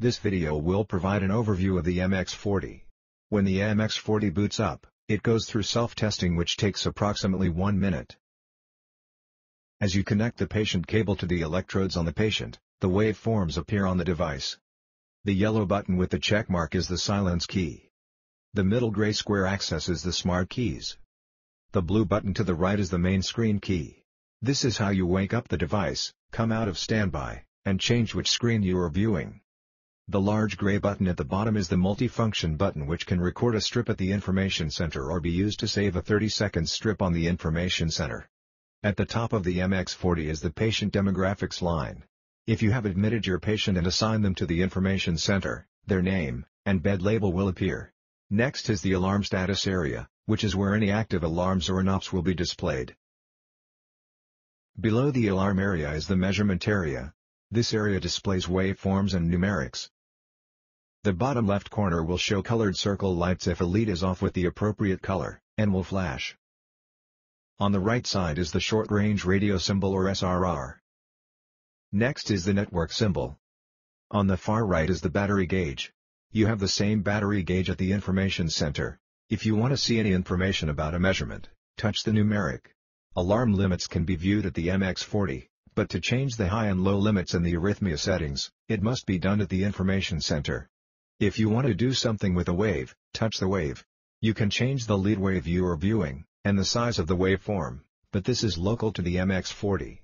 This video will provide an overview of the MX-40. When the MX-40 boots up, it goes through self-testing which takes approximately 1 minute. As you connect the patient cable to the electrodes on the patient, the waveforms appear on the device. The yellow button with the check mark is the silence key. The middle gray square accesses is the smart keys. The blue button to the right is the main screen key. This is how you wake up the device, come out of standby, and change which screen you are viewing. The large gray button at the bottom is the multifunction button which can record a strip at the information center or be used to save a 30-second strip on the information center. At the top of the MX40 is the patient demographics line. If you have admitted your patient and assigned them to the information center, their name and bed label will appear. Next is the alarm status area, which is where any active alarms or NOPs will be displayed. Below the alarm area is the measurement area. This area displays waveforms and numerics, the bottom left corner will show colored circle lights if a lead is off with the appropriate color, and will flash. On the right side is the short-range radio symbol or SRR. Next is the network symbol. On the far right is the battery gauge. You have the same battery gauge at the information center. If you want to see any information about a measurement, touch the numeric. Alarm limits can be viewed at the MX40, but to change the high and low limits in the arrhythmia settings, it must be done at the information center. If you want to do something with a wave, touch the wave. You can change the lead wave you are viewing, and the size of the waveform, but this is local to the MX40.